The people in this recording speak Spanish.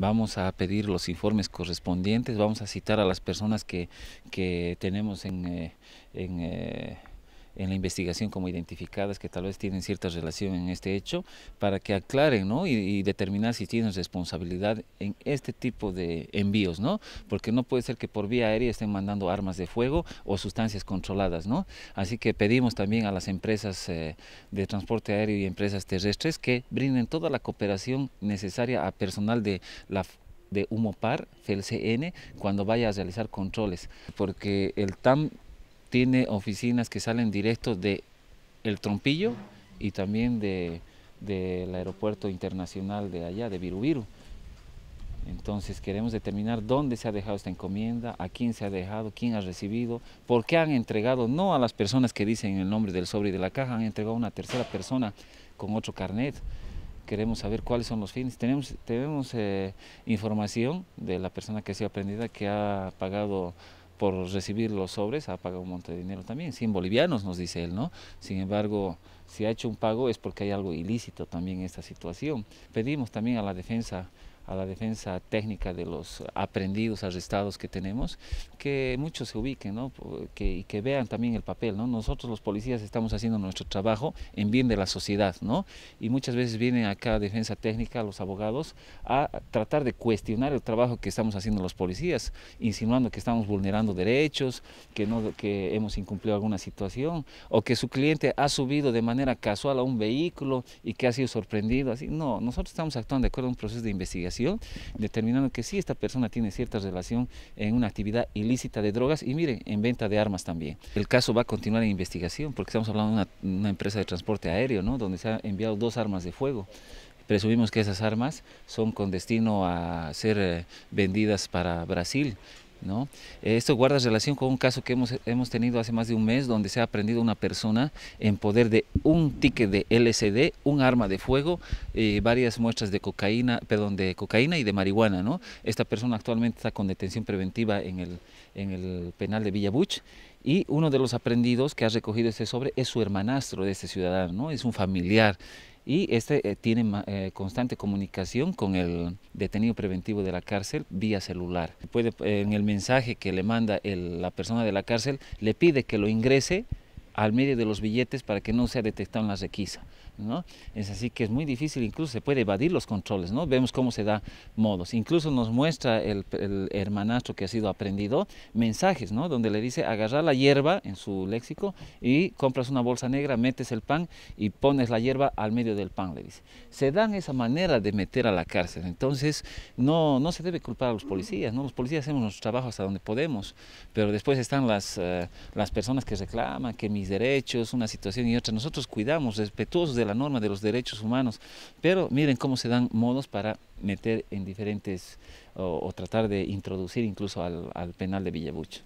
Vamos a pedir los informes correspondientes, vamos a citar a las personas que, que tenemos en eh, eh, en la investigación como identificadas que tal vez tienen cierta relación en este hecho, para que aclaren y, determinar si tienen responsabilidad en este tipo de envíos, ¿no? porque no puede ser que por vía aérea estén mandando armas de fuego o sustancias controladas. ¿no? Así que pedimos también a las empresas eh, de transporte aéreo y empresas terrestres que brinden toda la cooperación necesaria a personal de la de Humopar, FELCN, cuando vaya a realizar controles, porque el TAM tiene oficinas que salen directos de El Trompillo y también del de, aeropuerto internacional de allá, de Virubiru. Entonces queremos determinar dónde se ha dejado esta encomienda, a quién se ha dejado, quién ha recibido, por qué han entregado, no a las personas que dicen el nombre del sobre y de la caja, han entregado a una tercera persona con otro carnet. Queremos saber cuáles son los fines. Tenemos, tenemos eh, información de la persona que ha sido aprendida que ha pagado por recibir los sobres ha pagado un monte de dinero también, sin bolivianos nos dice él, ¿no? Sin embargo, si ha hecho un pago es porque hay algo ilícito también en esta situación. Pedimos también a la defensa a la defensa técnica de los aprendidos, arrestados que tenemos, que muchos se ubiquen y que vean también el papel. ¿no? Nosotros los policías estamos haciendo nuestro trabajo en bien de la sociedad ¿no? y muchas veces vienen acá a defensa técnica, los abogados, a tratar de cuestionar el trabajo que estamos haciendo los policías, insinuando que estamos vulnerando derechos, que, no, que hemos incumplido alguna situación o que su cliente ha subido de manera casual a un vehículo y que ha sido sorprendido. Así, no, nosotros estamos actuando de acuerdo a un proceso de investigación determinando que sí, esta persona tiene cierta relación en una actividad ilícita de drogas y miren, en venta de armas también. El caso va a continuar en investigación porque estamos hablando de una, empresa de transporte aéreo, donde se han enviado dos armas de fuego presumimos que esas armas son con destino a ser eh, vendidas para Brasil ¿No? Esto guarda relación con un caso que hemos, tenido hace más de un mes donde se ha aprendido una persona en poder de un ticket de LSD, un arma de fuego, Y eh, varias muestras de cocaína, perdón, de cocaína y de marihuana. ¿no? Esta persona actualmente está con detención preventiva en el, en el penal de Villabuch y uno de los aprendidos que ha recogido este sobre es su hermanastro de este ciudadano, es un familiar. Y este eh, tiene eh, constante comunicación con el detenido preventivo de la cárcel vía celular. Puede, eh, en el mensaje que le manda la persona de la cárcel, le pide que lo ingrese al medio de los billetes para que no sea detectado en la requisa. Es así que es muy difícil, incluso se puede evadir los controles, ¿no? Vemos cómo se da modos. Incluso nos muestra el, hermanastro que ha sido aprendido mensajes, ¿no? Donde le dice agarrar la hierba en su léxico y compras una bolsa negra, metes el pan y pones la hierba al medio del pan, le dice. Se dan esa manera de meter a la cárcel. Entonces, no, no se debe culpar a los policías, ¿no? Los policías hacemos nuestro trabajo hasta donde podemos, pero después están las, eh, las personas que reclaman que mis derechos, una situación y otra. Nosotros cuidamos, respetuosos de la norma de los derechos humanos, pero miren cómo se dan modos para meter en diferentes o, tratar de introducir incluso al, al penal de Villabucha.